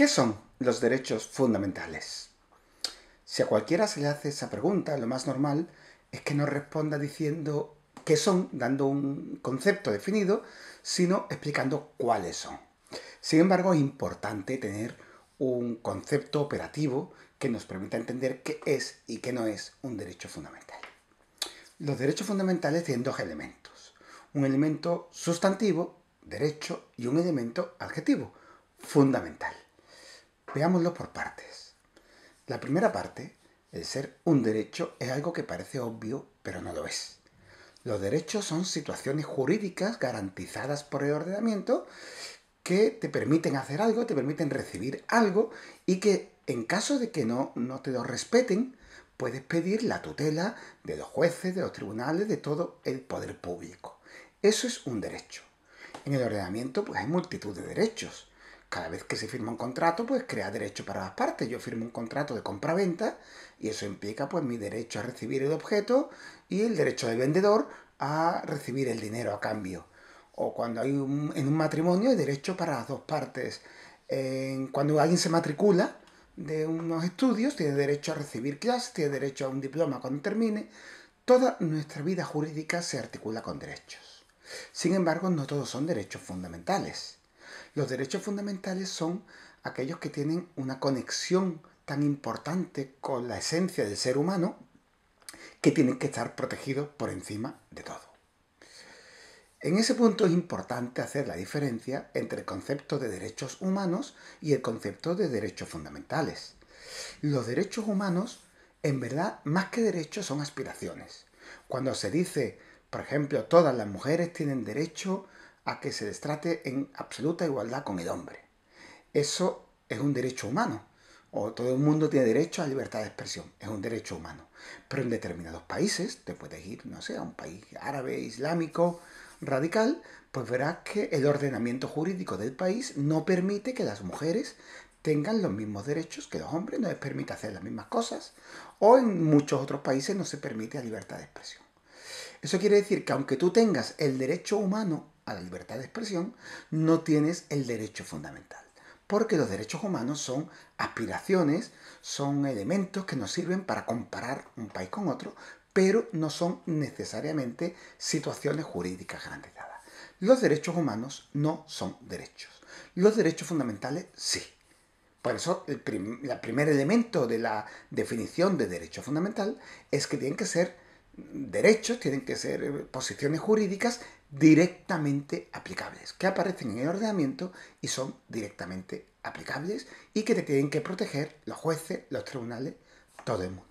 ¿Qué son los derechos fundamentales? Si a cualquiera se le hace esa pregunta, lo más normal es que no responda diciendo qué son, dando un concepto definido, sino explicando cuáles son. Sin embargo, es importante tener un concepto operativo que nos permita entender qué es y qué no es un derecho fundamental. Los derechos fundamentales tienen dos elementos. Un elemento sustantivo, derecho, y un elemento adjetivo, fundamental. Veámoslo por partes. La primera parte, el ser un derecho, es algo que parece obvio, pero no lo es. Los derechos son situaciones jurídicas garantizadas por el ordenamiento que te permiten hacer algo, te permiten recibir algo y que en caso de que no, te lo respeten, puedes pedir la tutela de los jueces, de los tribunales, de todo el poder público. Eso es un derecho. En el ordenamiento pues, hay multitud de derechos cada vez que se firma un contrato, pues crea derecho para las partes. Yo firmo un contrato de compra-venta y eso implica pues mi derecho a recibir el objeto y el derecho del vendedor a recibir el dinero a cambio. O cuando hay un, en un matrimonio hay derecho para las dos partes. cuando alguien se matricula de unos estudios, tiene derecho a recibir clases, tiene derecho a un diploma cuando termine. Toda nuestra vida jurídica se articula con derechos. Sin embargo, no todos son derechos fundamentales. Los derechos fundamentales son aquellos que tienen una conexión tan importante con la esencia del ser humano que tienen que estar protegidos por encima de todo. En ese punto es importante hacer la diferencia entre el concepto de derechos humanos y el concepto de derechos fundamentales. Los derechos humanos, en verdad, más que derechos, son aspiraciones. Cuando se dice, por ejemplo, todas las mujeres tienen derecho a que se les trate en absoluta igualdad con el hombre. Eso es un derecho humano. O todo el mundo tiene derecho a libertad de expresión. Es un derecho humano. Pero en determinados países, te puedes ir, no sé, a un país árabe, islámico, radical, pues verás que el ordenamiento jurídico del país no permite que las mujeres tengan los mismos derechos que los hombres, no les permite hacer las mismas cosas, o en muchos otros países no se permite la libertad de expresión. Eso quiere decir que aunque tú tengas el derecho humano a la libertad de expresión, no tienes el derecho fundamental. Porque los derechos humanos son aspiraciones, son elementos que nos sirven para comparar un país con otro, pero no son necesariamente situaciones jurídicas garantizadas. Los derechos humanos no son derechos. Los derechos fundamentales sí. Por eso el, primer elemento de la definición de derecho fundamental es que tienen que ser derechos, tienen que ser eh, posiciones jurídicas directamente aplicables, que aparecen en el ordenamiento y son directamente aplicables y que te tienen que proteger los jueces, los tribunales, todo el mundo.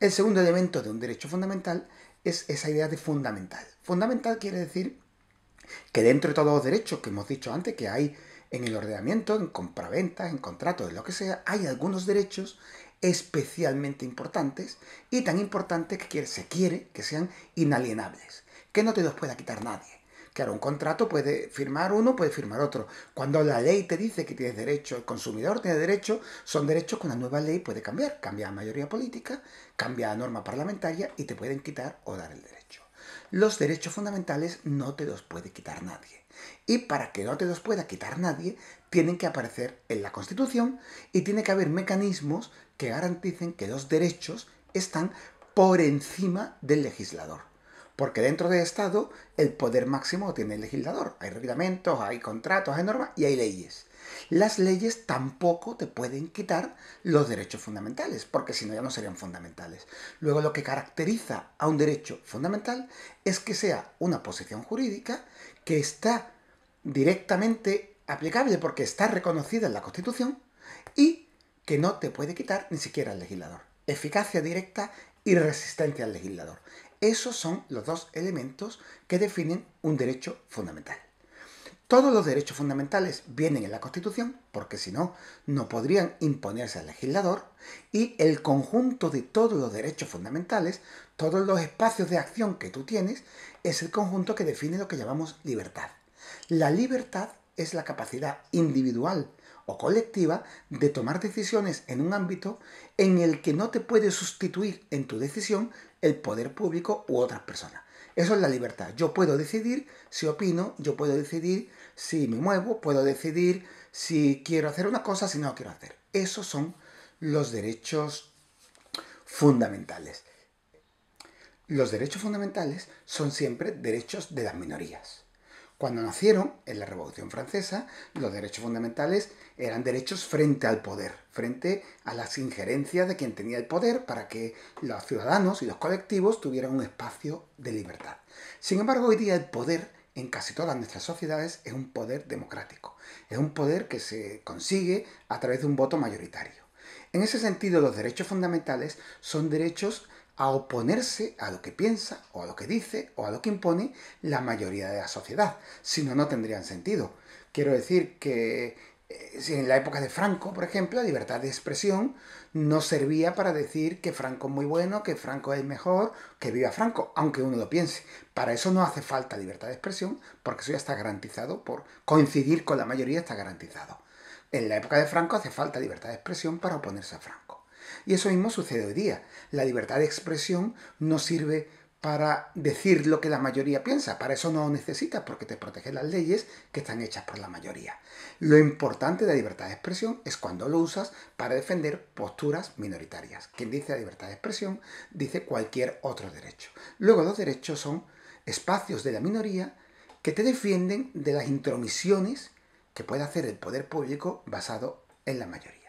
El segundo elemento de un derecho fundamental es esa idea de fundamental. Fundamental quiere decir que dentro de todos los derechos que hemos dicho antes que hay en el ordenamiento, en compraventas, en contratos, en lo que sea, hay algunos derechos especialmente importantes y tan importantes que se quiere que sean inalienables que no te los pueda quitar nadie. Claro, un contrato puede firmar uno, puede firmar otro. Cuando la ley te dice que tienes derecho, el consumidor tiene derecho, son derechos que una nueva ley puede cambiar. Cambia la mayoría política, cambia la norma parlamentaria y te pueden quitar o dar el derecho. Los derechos fundamentales no te los puede quitar nadie. Y para que no te los pueda quitar nadie, tienen que aparecer en la Constitución y tiene que haber mecanismos que garanticen que los derechos están por encima del legislador. Porque dentro del Estado el poder máximo tiene el legislador. Hay reglamentos, hay contratos, hay normas y hay leyes. Las leyes tampoco te pueden quitar los derechos fundamentales, porque si no ya no serían fundamentales. Luego lo que caracteriza a un derecho fundamental es que sea una posición jurídica que está directamente aplicable porque está reconocida en la Constitución y que no te puede quitar ni siquiera el legislador. Eficacia directa y resistencia al legislador. Esos son los dos elementos que definen un derecho fundamental. Todos los derechos fundamentales vienen en la Constitución, porque si no, no podrían imponerse al legislador, y el conjunto de todos los derechos fundamentales, todos los espacios de acción que tú tienes, es el conjunto que define lo que llamamos libertad. La libertad es la capacidad individual o colectiva de tomar decisiones en un ámbito en el que no te puede sustituir en tu decisión el poder público u otras personas. Eso es la libertad. Yo puedo decidir si opino, yo puedo decidir si me muevo, puedo decidir si quiero hacer una cosa, si no quiero hacer. Esos son los derechos fundamentales. Los derechos fundamentales son siempre derechos de las minorías. Cuando nacieron, en la Revolución Francesa, los derechos fundamentales eran derechos frente al poder, frente a las injerencias de quien tenía el poder para que los ciudadanos y los colectivos tuvieran un espacio de libertad. Sin embargo, hoy día el poder en casi todas nuestras sociedades es un poder democrático, es un poder que se consigue a través de un voto mayoritario. En ese sentido, los derechos fundamentales son derechos a oponerse a lo que piensa o a lo que dice o a lo que impone la mayoría de la sociedad. Si no, no tendrían sentido. Quiero decir que eh, en la época de Franco, por ejemplo, la libertad de expresión no servía para decir que Franco es muy bueno, que Franco es mejor, que viva Franco, aunque uno lo piense. Para eso no hace falta libertad de expresión, porque eso ya está garantizado, por coincidir con la mayoría está garantizado. En la época de Franco hace falta libertad de expresión para oponerse a Franco. Y eso mismo sucede hoy día. La libertad de expresión no sirve para decir lo que la mayoría piensa. Para eso no lo necesitas porque te protegen las leyes que están hechas por la mayoría. Lo importante de la libertad de expresión es cuando lo usas para defender posturas minoritarias. Quien dice la libertad de expresión dice cualquier otro derecho. Luego los derechos son espacios de la minoría que te defienden de las intromisiones que puede hacer el poder público basado en la mayoría.